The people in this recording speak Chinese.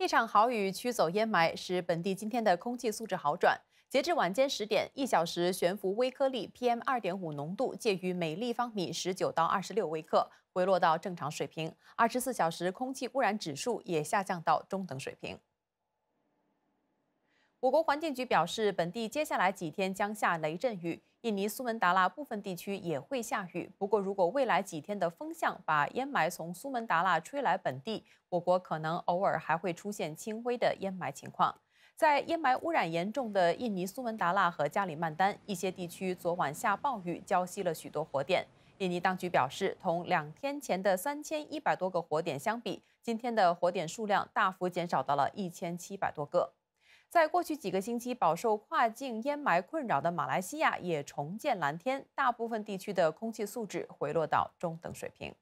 一场豪雨驱走烟霾，使本地今天的空气素质好转。截至晚间十点，一小时悬浮微颗粒 PM 二点五浓度介于每立方米十九到二十六微克，回落到正常水平。二十四小时空气污染指数也下降到中等水平。我国环境局表示，本地接下来几天将下雷阵雨，印尼苏门答腊部分地区也会下雨。不过，如果未来几天的风向把烟霾从苏门答腊吹来本地，我国可能偶尔还会出现轻微的烟霾情况。在烟霾污染严重的印尼苏门答腊和加里曼丹，一些地区昨晚下暴雨，浇熄了许多火点。印尼当局表示，同两天前的三千一百多个火点相比，今天的火点数量大幅减少到了一千七百多个。在过去几个星期饱受跨境烟霾困扰的马来西亚也重见蓝天，大部分地区的空气素质回落到中等水平。